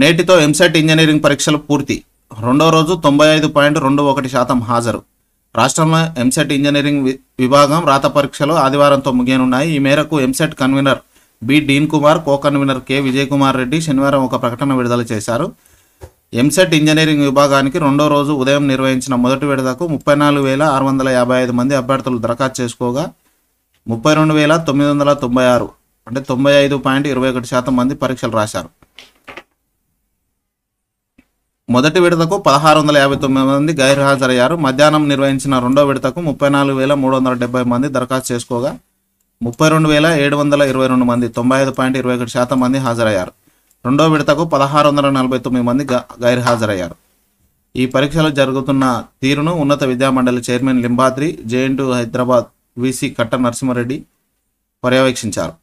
నేటితో ఎంసెట్ ఇంజనీరింగ్ పరీక్షలు పూర్తి రెండో రోజు తొంభై ఐదు పాయింట్ రెండు ఒకటి శాతం హాజరు రాష్ట్రంలో ఎంసెట్ ఇంజనీరింగ్ విభాగం రాత పరీక్షలు ఆదివారంతో ముగియనున్నాయి ఈ మేరకు EAMCET convener B Deen Kumar co convener K Vijay Kumar Reddy శనివారం ఒక ప్రకటన విడుదల చేశారు ఎంసెట్ ఇంజనీరింగ్ విభాగానికి రెండో రోజు ఉదయం నిర్వహించిన మొదటి విడతకు ముప్పై నాలుగు వేల ఆరు వందల యాభై ఐదు మంది అభ్యర్థులు దరఖాస్తు చేసుకోగా ముప్పై రెండు వేల తొమ్మిది వందల తొంభై ఆరు అంటే తొంభై ఐదు పాయింట్ ఇరవై ఒకటి శాతం మంది పరీక్షలు రాశారు మొదటి విడతకు పదహారు వందల యాభై తొమ్మిది మంది గైర్హాజరయ్యారు మధ్యాహ్నం నిర్వహించిన రెండో విడతకు ముప్పై నాలుగు వేల మూడు వందల డెబ్బై మంది దరఖాస్తు చేసుకోగా ముప్పై రెండు వేల ఏడు వందల ఇరవై రెండు మంది తొంభై ఐదు పాయింట్ ఇరవై ఒకటి శాతం మంది హాజరయ్యారు రెండో విడతకు పదహారు వందల నలభై తొమ్మిది మంది గైర్హాజరయ్యారు ఈ పరీక్షలు జరుగుతున్న తీరును ఉన్నత విద్యామండలి chairman Limbadri JNTU Hyderabad VC Katta Narasimha Reddy పర్యవేక్షించారు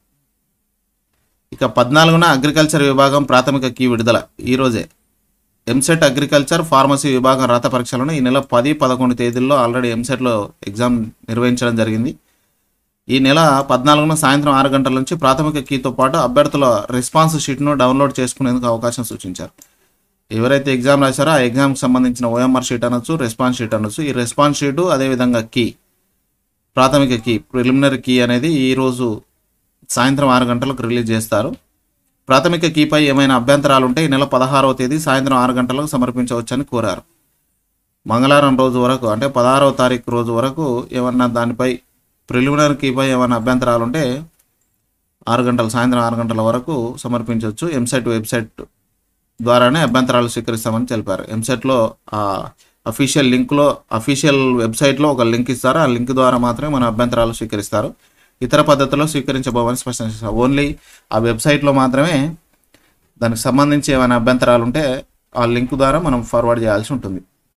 ఇక పద్నాలుగున అగ్రికల్చర్ విభాగం ప్రాథమిక కీ విడుదల ఈరోజే ఎంసెట్ అగ్రికల్చర్ ఫార్మసీ విభాగం రాత పరీక్షలను ఈ నెల పది పదకొండు తేదీల్లో ఆల్రెడీ ఎంసెట్లో ఎగ్జామ్ నిర్వహించడం జరిగింది ఈ నెల పద్నాలుగున సాయంత్రం ఆరు గంటల నుంచి ప్రాథమిక కీతో పాటు అభ్యర్థుల రెస్పాన్స్ షీట్ను డౌన్లోడ్ చేసుకునేందుకు అవకాశం సూచించారు ఎవరైతే ఎగ్జామ్ రాశారో ఆ ఎగ్జామ్కి సంబంధించిన ఓఎంఆర్ షీట్ అనొచ్చు రెస్పాన్స్ షీట్ అనొచ్చు ఈ రెస్పాన్స్ షీటు అదేవిధంగా కీ ప్రాథమిక కీ ప్రిలిమినరీ కీ అనేది ఈరోజు సాయంత్రం ఆరు గంటలకు రిలీజ్ చేస్తారు ప్రాథమిక కీపై ఏమైనా అభ్యంతరాలుంటే ఈ నెల పదహారవ తేదీ సాయంత్రం ఆరు గంటలకు సమర్పించవచ్చని కోరారు మంగళవారం రోజు వరకు అంటే పదహారవ తారీఖు రోజు వరకు ఏమన్నా దానిపై ప్రిలిమినరీ కీపై ఏమైనా అభ్యంతరాలు ఉంటే ఆరు గంటల సాయంత్రం ఆరు గంటల వరకు సమర్పించవచ్చు ఎంసెట్ వెబ్సైట్ ద్వారానే అభ్యంతరాలు స్వీకరిస్తామని తెలిపారు ఎంసెట్లో అఫీషియల్ లింక్లో అఫీషియల్ వెబ్సైట్లో ఒక లింక్ ఇస్తారు ఆ లింక్ ద్వారా మాత్రమే మన అభ్యంతరాలు స్వీకరిస్తారు ఇతర పద్ధతిలో స్వీకరించబోవని స్పష్టం చేశారు ఓన్లీ ఆ వెబ్సైట్లో మాత్రమే దానికి సంబంధించి ఏమైనా అభ్యంతరాలు ఉంటే ఆ లింక్ ద్వారా మనం ఫార్వర్డ్ చేయాల్సి ఉంటుంది